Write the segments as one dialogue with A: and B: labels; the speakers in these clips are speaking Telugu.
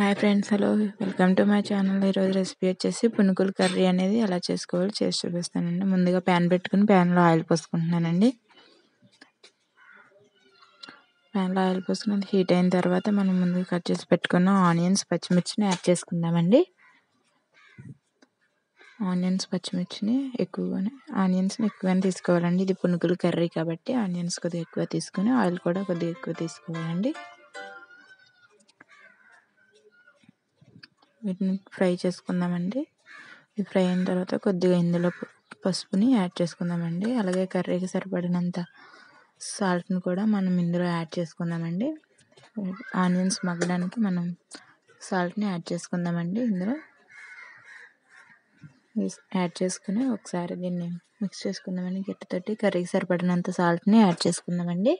A: hi friends hello welcome to my channel ఈరోజు రెసిపీ వచ్చేసి పునుకుల కర్రీ అనేది ఎలా చేసుకోవాలో చేసి చూపిస్తానండి ముందుగా ప్యాన్ పెట్టుకుని ప్యాన్లో ఆయిల్ పోసుకుంటున్నానండి ప్యాన్లో ఆయిల్ పోసుకున్నది హీట్ అయిన తర్వాత మనం ముందుగా కట్ చేసి పెట్టుకున్న ఆనియన్స్ పచ్చిమిర్చిని యాడ్ చేసుకుందామండి ఆనియన్స్ పచ్చిమిర్చిని ఎక్కువగానే ఆనియన్స్ని ఎక్కువగానే తీసుకోవాలండి ఇది పునుకుల కర్రీ కాబట్టి ఆనియన్స్ కొద్దిగా ఎక్కువ తీసుకుని ఆయిల్ కూడా కొద్దిగా ఎక్కువ తీసుకోవాలండి వీటిని ఫ్రై చేసుకుందామండి ఇవి ఫ్రై అయిన తర్వాత కొద్దిగా ఇందులో పసుపుని యాడ్ చేసుకుందామండి అలాగే కర్రీకి సరిపడినంత సాల్ట్ని కూడా మనం ఇందులో యాడ్ చేసుకుందామండి ఆనియన్స్ మగ్గడానికి మనం సాల్ట్ని యాడ్ చేసుకుందామండి ఇందులో యాడ్ చేసుకుని ఒకసారి దీన్ని మిక్స్ చేసుకుందామండి గిట్టతోటి కర్రీకి సరిపడినంత సాల్ట్ని యాడ్ చేసుకుందామండి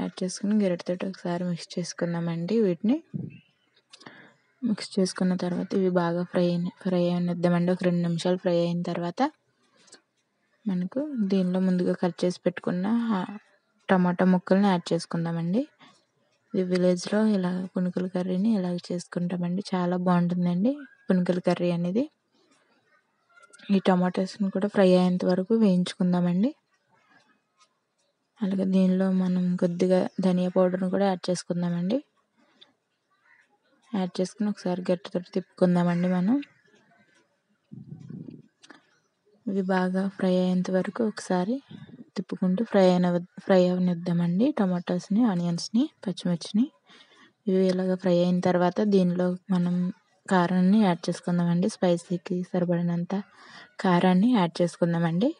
A: యాడ్ చేసుకుని గరిటతో ఒకసారి మిక్స్ చేసుకుందామండి వీటిని మిక్స్ చేసుకున్న తర్వాత ఇవి బాగా ఫ్రై ఫ్రై అయినద్దామండి ఒక రెండు నిమిషాలు ఫ్రై అయిన తర్వాత మనకు దీనిలో ముందుగా కట్ చేసి పెట్టుకున్న టమాటా ముక్కల్ని యాడ్ చేసుకుందామండి ఇది విలేజ్లో ఇలా పునుకుల కర్రీని ఇలా చేసుకుంటామండి చాలా బాగుంటుందండి పునుకుల కర్రీ అనేది ఈ టమాటాస్ని కూడా ఫ్రై అయ్యేంత వరకు వేయించుకుందామండి అలాగే దీనిలో మనం కొద్దిగా ధనియా పౌడర్ని కూడా యాడ్ చేసుకుందామండి యాడ్ చేసుకుని ఒకసారి గట్టితో తిప్పుకుందామండి మనం ఇవి బాగా ఫ్రై అయ్యేంత వరకు ఒకసారి తిప్పుకుంటూ ఫ్రై అయిన ఫ్రై అవనిద్దామండి టమాటోస్ని ఆనియన్స్ని పచ్చిమిర్చిని ఇవి ఇలాగ ఫ్రై అయిన తర్వాత దీనిలో మనం కారాన్ని యాడ్ చేసుకుందామండి స్పైసీకి సరిపడినంత కారాన్ని యాడ్ చేసుకుందామండి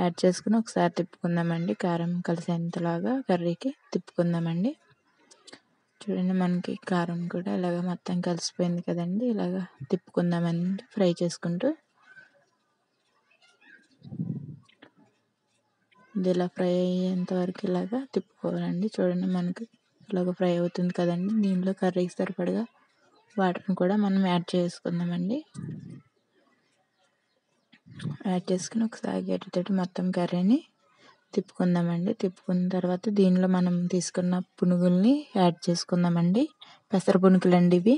A: యాడ్ చేసుకుని ఒకసారి తిప్పుకుందామండి కారం కలిసేంతలాగా కర్రీకి తిప్పుకుందామండి చూడండి మనకి కారం కూడా ఇలాగ మొత్తం కలిసిపోయింది కదండి ఇలాగ తిప్పుకుందామండి ఫ్రై చేసుకుంటూ ఇది ఇలా ఫ్రై అయ్యేంత వరకు ఇలాగా తిప్పుకోవాలండి చూడండి మనకి ఇలాగ ఫ్రై అవుతుంది కదండి దీనిలో కర్రీకి సరిపడగా వాటర్ని కూడా మనం యాడ్ చేసుకుందామండి యాడ్ చేసుకుని ఒకసారి తోటి మొత్తం కర్రీని తిప్పుకుందామండి తిప్పుకున్న తర్వాత దీనిలో మనం తీసుకున్న పునుగుల్ని యాడ్ చేసుకుందామండి పెసర పునుకులు అండి ఇవి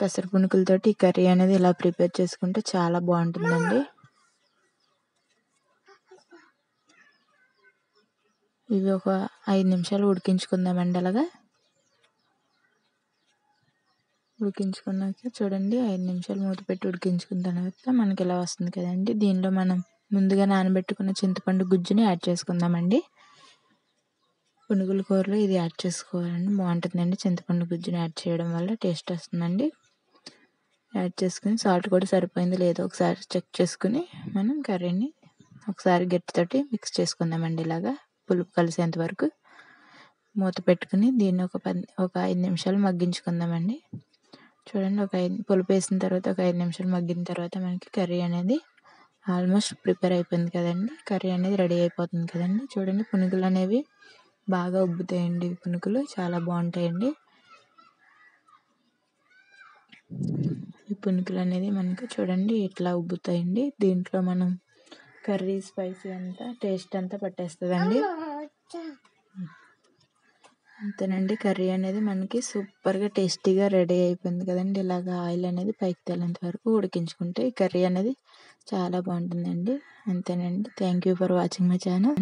A: పెసర పునుకులతోటి ఈ కర్రీ అనేది ఇలా ప్రిపేర్ చేసుకుంటే చాలా బాగుంటుందండి ఇవి ఒక ఐదు నిమిషాలు ఉడికించుకుందామండి అలాగా ఉడికించుకున్నాక చూడండి ఐదు నిమిషాలు మూత పెట్టి ఉడికించుకున్న తర్వాత మనకి ఇలా వస్తుంది కదండి దీనిలో మనం ముందుగా నానబెట్టుకున్న చింతపండు గుజ్జుని యాడ్ చేసుకుందామండి పునుగుల కూరలో ఇది యాడ్ చేసుకోవాలండి బాగుంటుందండి చింతపండు గుజ్జుని యాడ్ చేయడం వల్ల టేస్ట్ వస్తుందండి యాడ్ చేసుకుని సాల్ట్ కూడా సరిపోయింది లేదో ఒకసారి చెక్ చేసుకుని మనం కర్రీని ఒకసారి గట్టితోటి మిక్స్ చేసుకుందామండి ఇలాగా పులుపు కలిసేంత వరకు మూత పెట్టుకుని దీన్ని ఒక పది ఒక ఐదు నిమిషాలు మగ్గించుకుందామండి చూడండి ఒక ఐదు పులుపు వేసిన తర్వాత ఒక ఐదు నిమిషాలు మగ్గిన తర్వాత మనకి కర్రీ అనేది ఆల్మోస్ట్ ప్రిపేర్ అయిపోయింది కదండి కర్రీ అనేది రెడీ అయిపోతుంది కదండి చూడండి పునుగులు అనేవి బాగా ఉబ్బుతాయండి పునుగులు చాలా బాగుంటాయండి ఈ పునుగులు అనేది మనకి చూడండి ఇట్లా ఉబ్బుతాయండి దీంట్లో మనం కర్రీ స్పైసీ అంతా టేస్ట్ అంతా పట్టేస్తుందండి అంతేనండి కర్రీ అనేది మనకి సూపర్గా టేస్టీగా రెడీ అయిపోయింది కదండి ఇలాగ ఆయిల్ అనేది పైకి తేలేంత వరకు ఉడికించుకుంటే ఈ కర్రీ అనేది చాలా బాగుంటుందండి అంతేనండి thank you for watching my channel